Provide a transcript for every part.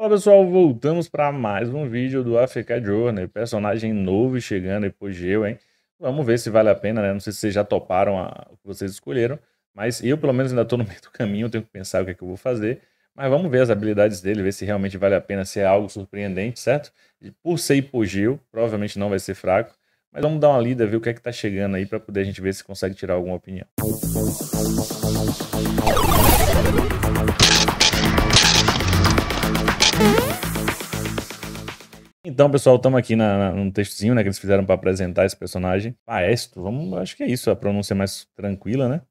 Olá pessoal, voltamos para mais um vídeo do AFK Journey, personagem novo chegando e eu, hein? Vamos ver se vale a pena, né? Não sei se vocês já toparam a... o que vocês escolheram, mas eu pelo menos ainda estou no meio do caminho, tenho que pensar o que é que eu vou fazer. Mas vamos ver as habilidades dele, ver se realmente vale a pena se é algo surpreendente, certo? E por ser hipogeu, provavelmente não vai ser fraco. Mas vamos dar uma lida, ver o que é que tá chegando aí para poder a gente ver se consegue tirar alguma opinião. Então, pessoal, estamos aqui na, na, num textozinho né, que eles fizeram para apresentar esse personagem. Paesto, vamos, acho que é isso, a pronúncia mais tranquila, né?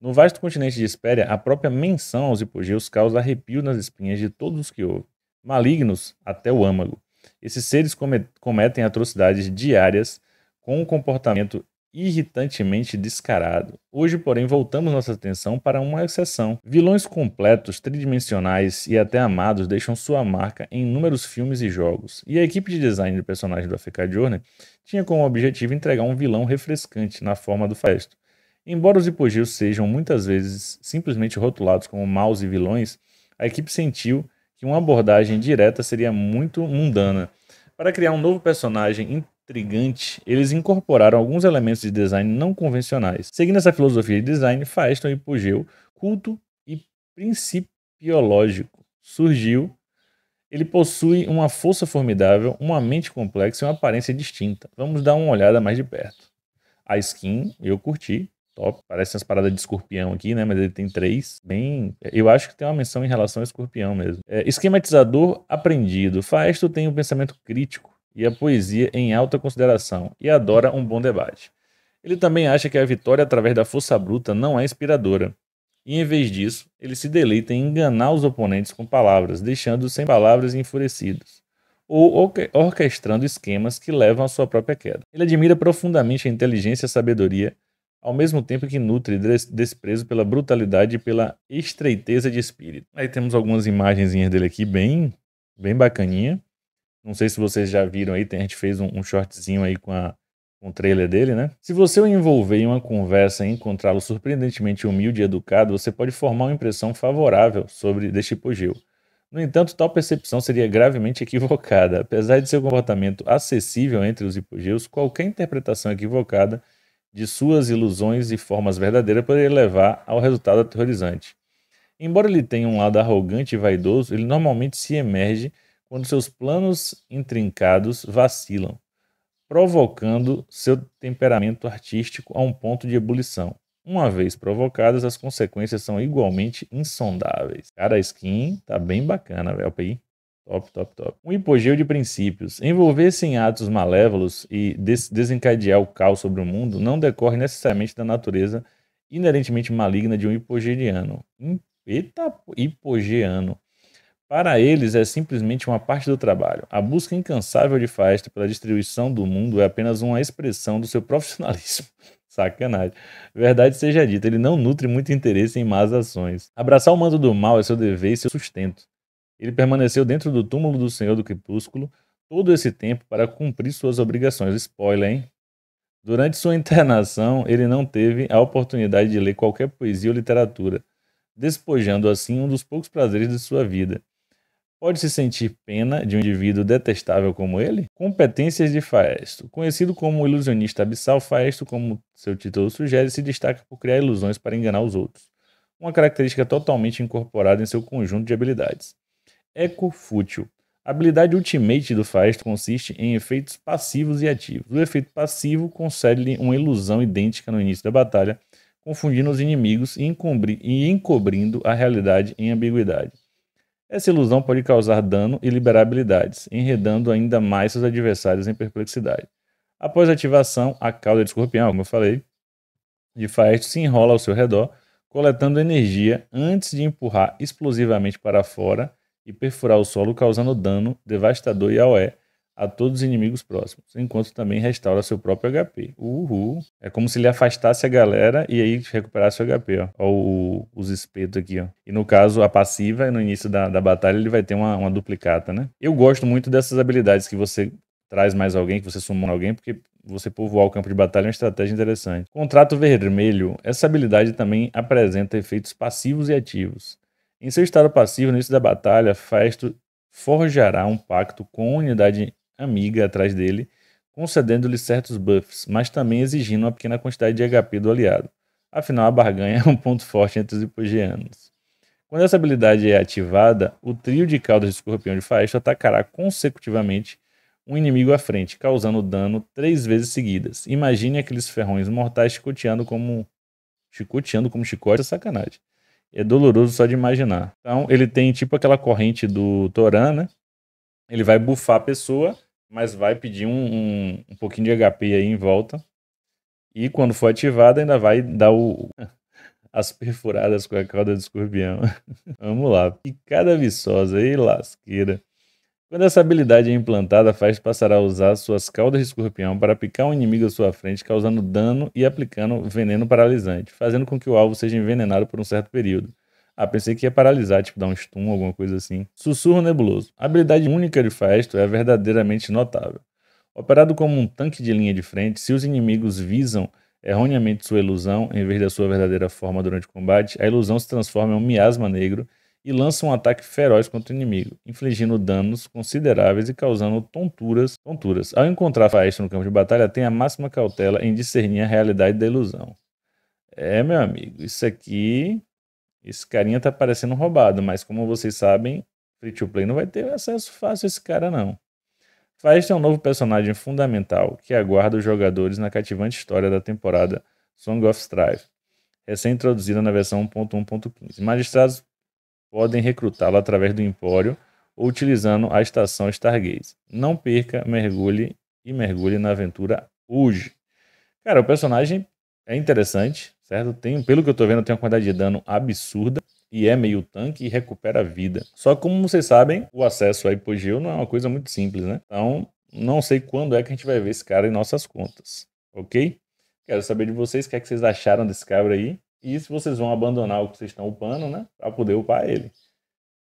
No vasto continente de Espéria, a própria menção aos hipogeus causa arrepio nas espinhas de todos os que ouvem, malignos até o âmago. Esses seres cometem atrocidades diárias com um comportamento irritantemente descarado. Hoje, porém, voltamos nossa atenção para uma exceção. Vilões completos, tridimensionais e até amados deixam sua marca em inúmeros filmes e jogos. E a equipe de design do personagem do AFK Journey tinha como objetivo entregar um vilão refrescante na forma do Festo. Embora os hipogeus sejam muitas vezes simplesmente rotulados como maus e vilões, a equipe sentiu que uma abordagem direta seria muito mundana. Para criar um novo personagem intrigante, eles incorporaram alguns elementos de design não convencionais. Seguindo essa filosofia de design, Faeston e Pugeu, culto e principiológico, surgiu. Ele possui uma força formidável, uma mente complexa e uma aparência distinta. Vamos dar uma olhada mais de perto. A skin eu curti, top. Parece as paradas de escorpião aqui, né? Mas ele tem três. Bem. Eu acho que tem uma menção em relação a escorpião mesmo. É, esquematizador aprendido. Faesto tem um pensamento crítico e a poesia em alta consideração e adora um bom debate. Ele também acha que a vitória através da força bruta não é inspiradora. E em vez disso, ele se deleita em enganar os oponentes com palavras, deixando-os sem palavras e enfurecidos, ou orquestrando esquemas que levam à sua própria queda. Ele admira profundamente a inteligência e a sabedoria, ao mesmo tempo que nutre desprezo pela brutalidade e pela estreiteza de espírito. Aí temos algumas imagenzinhas dele aqui, bem, bem bacaninha. Não sei se vocês já viram aí, a gente fez um, um shortzinho aí com a, com o trailer dele, né? Se você o envolver em uma conversa e encontrá-lo surpreendentemente humilde e educado, você pode formar uma impressão favorável sobre este hipogeu. No entanto, tal percepção seria gravemente equivocada. Apesar de seu comportamento acessível entre os hipogeus, qualquer interpretação equivocada de suas ilusões e formas verdadeiras poderia levar ao resultado aterrorizante. Embora ele tenha um lado arrogante e vaidoso, ele normalmente se emerge quando seus planos intrincados vacilam, provocando seu temperamento artístico a um ponto de ebulição. Uma vez provocadas, as consequências são igualmente insondáveis. Cara, a skin tá bem bacana, velho. PI. Top, top, top. Um hipogeu de princípios. Envolver-se em atos malévolos e des desencadear o caos sobre o mundo não decorre necessariamente da natureza inerentemente maligna de um hipogeriano. Hum, eita, hipogeano. Para eles, é simplesmente uma parte do trabalho. A busca incansável de Faesta pela distribuição do mundo é apenas uma expressão do seu profissionalismo. Sacanagem. Verdade seja dita, ele não nutre muito interesse em más ações. Abraçar o manto do mal é seu dever e seu sustento. Ele permaneceu dentro do túmulo do Senhor do Crepúsculo todo esse tempo para cumprir suas obrigações. Spoiler, hein? Durante sua internação, ele não teve a oportunidade de ler qualquer poesia ou literatura, despojando assim um dos poucos prazeres de sua vida pode se sentir pena de um indivíduo detestável como ele? Competências de Faesto. Conhecido como ilusionista abissal, Faesto, como seu título sugere, se destaca por criar ilusões para enganar os outros. Uma característica totalmente incorporada em seu conjunto de habilidades. Eco fútil. A habilidade ultimate do Faesto consiste em efeitos passivos e ativos. O efeito passivo concede-lhe uma ilusão idêntica no início da batalha, confundindo os inimigos e encobrindo a realidade em ambiguidade. Essa ilusão pode causar dano e liberar habilidades, enredando ainda mais seus adversários em perplexidade. Após a ativação, a cauda de escorpião, como eu falei, de Faest se enrola ao seu redor, coletando energia antes de empurrar explosivamente para fora e perfurar o solo, causando dano devastador e AOE a todos os inimigos próximos, enquanto também restaura seu próprio HP. Uhul. É como se ele afastasse a galera e aí recuperasse o HP, ó. ó o, os espetos aqui, ó. E no caso, a passiva, no início da, da batalha, ele vai ter uma, uma duplicata, né? Eu gosto muito dessas habilidades que você traz mais alguém, que você sumona alguém, porque você povoar o campo de batalha é uma estratégia interessante. Contrato vermelho. Essa habilidade também apresenta efeitos passivos e ativos. Em seu estado passivo, no início da batalha, Festo forjará um pacto com a unidade amiga atrás dele, concedendo-lhe certos buffs, mas também exigindo uma pequena quantidade de HP do aliado. Afinal, a barganha é um ponto forte entre os hipogeanos. Quando essa habilidade é ativada, o trio de caudas de escorpião de faísca atacará consecutivamente um inimigo à frente, causando dano três vezes seguidas. Imagine aqueles ferrões mortais chicoteando como chicoteando como chicote, é sacanagem. É doloroso só de imaginar. Então, ele tem tipo aquela corrente do Toran, né? Ele vai bufar a pessoa mas vai pedir um, um, um, pouquinho de HP aí em volta. E quando for ativado, ainda vai dar o, as perfuradas com a cauda do escorpião. Vamos lá. Picada viçosa e lasqueira. Quando essa habilidade é implantada, faz passará a usar suas caudas de escorpião para picar um inimigo à sua frente, causando dano e aplicando veneno paralisante, fazendo com que o alvo seja envenenado por um certo período. Ah, pensei que ia paralisar, tipo, dar um stun, alguma coisa assim. Sussurro nebuloso. A habilidade única de Festo é verdadeiramente notável. Operado como um tanque de linha de frente, se os inimigos visam erroneamente sua ilusão em vez da sua verdadeira forma durante o combate, a ilusão se transforma em um miasma negro e lança um ataque feroz contra o inimigo, infligindo danos consideráveis e causando tonturas. tonturas. Ao encontrar Festo no campo de batalha, tenha a máxima cautela em discernir a realidade da ilusão. É, meu amigo, isso aqui esse carinha tá parecendo roubado, mas como vocês sabem, Free to Play não vai ter acesso fácil a esse cara, não. Faest é um novo personagem fundamental que aguarda os jogadores na cativante história da temporada Song of Strife, recém-introduzida na versão 1.1.15. Magistrados podem recrutá-lo através do Empório ou utilizando a estação Stargaze. Não perca, mergulhe e mergulhe na aventura hoje. Cara, o personagem é interessante, certo? Tem, pelo que eu tô vendo, tem uma quantidade de dano absurda e é meio tanque e recupera a vida. Só que, como vocês sabem, o acesso a Hipogeu não é uma coisa muito simples, né? Então, não sei quando é que a gente vai ver esse cara em nossas contas, ok? Quero saber de vocês o que é que vocês acharam desse cabra aí e se vocês vão abandonar o que vocês estão upando, né? Pra poder upar ele.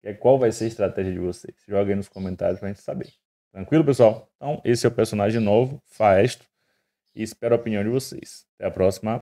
E é, qual vai ser a estratégia de vocês? Joga aí nos comentários pra gente saber. Tranquilo, pessoal? Então, esse é o personagem novo, Faesto, e espero a opinião de vocês. Até a próxima.